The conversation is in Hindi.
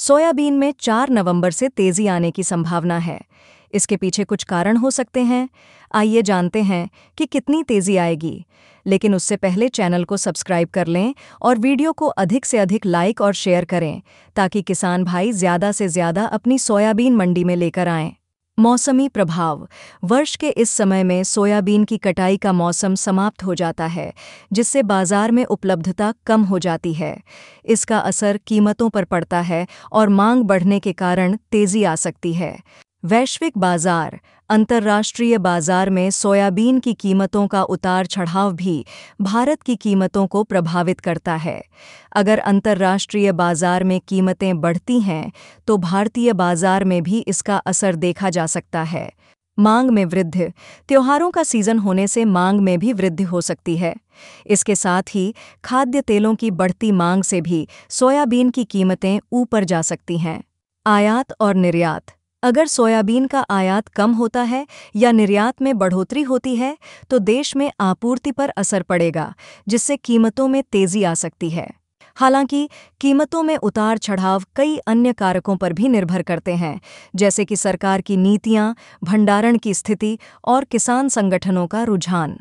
सोयाबीन में 4 नवंबर से तेजी आने की संभावना है इसके पीछे कुछ कारण हो सकते हैं आइए जानते हैं कि कितनी तेजी आएगी लेकिन उससे पहले चैनल को सब्सक्राइब कर लें और वीडियो को अधिक से अधिक लाइक और शेयर करें ताकि किसान भाई ज़्यादा से ज़्यादा अपनी सोयाबीन मंडी में लेकर आएं मौसमी प्रभाव वर्ष के इस समय में सोयाबीन की कटाई का मौसम समाप्त हो जाता है जिससे बाजार में उपलब्धता कम हो जाती है इसका असर कीमतों पर पड़ता है और मांग बढ़ने के कारण तेजी आ सकती है वैश्विक बाजार अंतर्राष्ट्रीय बाजार में सोयाबीन की कीमतों का उतार चढ़ाव भी भारत की कीमतों को प्रभावित करता है अगर अंतर्राष्ट्रीय बाजार में कीमतें बढ़ती हैं तो भारतीय बाजार में भी इसका असर देखा जा सकता है मांग में वृद्धि त्योहारों का सीजन होने से मांग में भी वृद्धि हो सकती है इसके साथ ही खाद्य तेलों की बढ़ती मांग से भी सोयाबीन की कीमतें ऊपर जा सकती हैं आयात और निर्यात अगर सोयाबीन का आयात कम होता है या निर्यात में बढ़ोतरी होती है तो देश में आपूर्ति पर असर पड़ेगा जिससे कीमतों में तेजी आ सकती है हालांकि कीमतों में उतार चढ़ाव कई अन्य कारकों पर भी निर्भर करते हैं जैसे कि सरकार की नीतियां, भंडारण की स्थिति और किसान संगठनों का रुझान